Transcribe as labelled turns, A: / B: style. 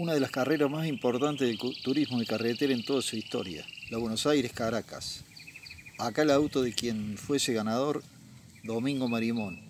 A: una de las carreras más importantes del turismo de carretera en toda su historia, la Buenos Aires-Caracas. Acá el auto de quien fuese ganador, Domingo Marimón,